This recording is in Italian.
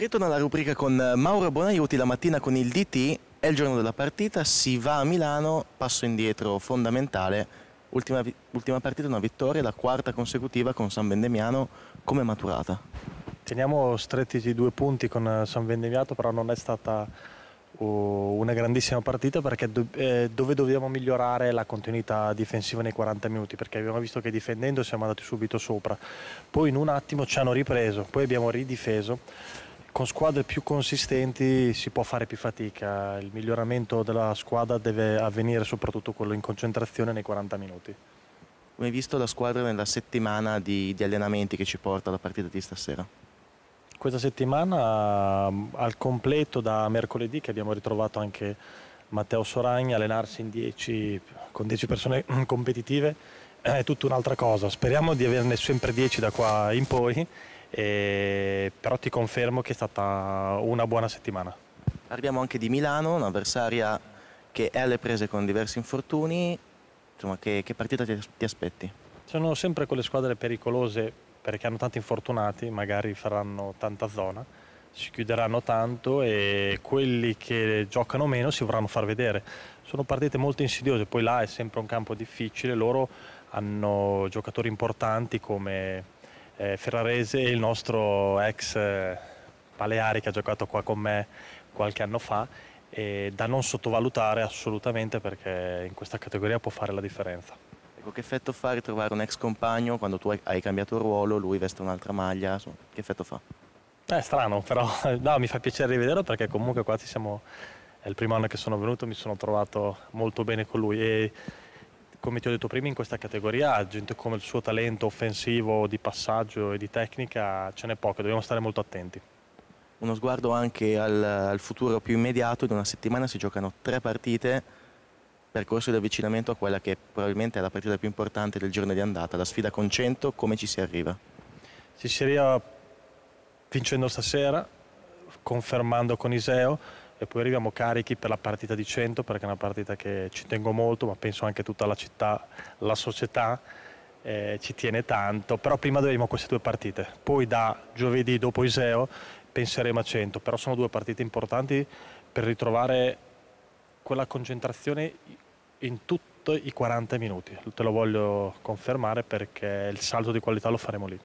Ritorno alla rubrica con eh, Mauro Bonaiuti, la mattina con il DT, è il giorno della partita, si va a Milano, passo indietro fondamentale, ultima, ultima partita una vittoria, la quarta consecutiva con San Vendemiano, come maturata? Teniamo stretti i due punti con eh, San Vendemiano, però non è stata una grandissima partita perché eh, dove dovevamo migliorare la continuità difensiva nei 40 minuti perché abbiamo visto che difendendo siamo andati subito sopra poi in un attimo ci hanno ripreso poi abbiamo ridifeso con squadre più consistenti si può fare più fatica, il miglioramento della squadra deve avvenire soprattutto quello in concentrazione nei 40 minuti. Come hai visto la squadra nella settimana di, di allenamenti che ci porta alla partita di stasera? Questa settimana ehm, al completo da mercoledì che abbiamo ritrovato anche Matteo Soragna allenarsi in 10 con 10 persone competitive eh, è tutta un'altra cosa. Speriamo di averne sempre 10 da qua in poi e, però ti confermo che è stata una buona settimana. Arriviamo anche di Milano, un'avversaria che è alle prese con diversi infortuni, insomma che, che partita ti, ti aspetti? Sono sempre quelle squadre pericolose perché hanno tanti infortunati, magari faranno tanta zona, si chiuderanno tanto e quelli che giocano meno si vorranno far vedere. Sono partite molto insidiose, poi là è sempre un campo difficile, loro hanno giocatori importanti come eh, ferrarese, il nostro ex Paleari eh, che ha giocato qua con me qualche anno fa e da non sottovalutare assolutamente perché in questa categoria può fare la differenza. Ecco, che effetto fa ritrovare un ex compagno quando tu hai cambiato ruolo, lui veste un'altra maglia, che effetto fa? È eh, strano, però no, mi fa piacere rivederlo perché comunque qua siamo, è il primo anno che sono venuto, mi sono trovato molto bene con lui e come ti ho detto prima in questa categoria gente come il suo talento offensivo di passaggio e di tecnica ce n'è poco, dobbiamo stare molto attenti. Uno sguardo anche al, al futuro più immediato, in una settimana si giocano tre partite, percorso di avvicinamento a quella che probabilmente è la partita più importante del giorno di andata, la sfida con 100, come ci si arriva? Ci si arriva vincendo stasera, confermando con Iseo, e poi arriviamo carichi per la partita di 100 perché è una partita che ci tengo molto ma penso anche tutta la città, la società eh, ci tiene tanto però prima dobbiamo queste due partite poi da giovedì dopo Iseo penseremo a 100 però sono due partite importanti per ritrovare quella concentrazione in tutti i 40 minuti te lo voglio confermare perché il salto di qualità lo faremo lì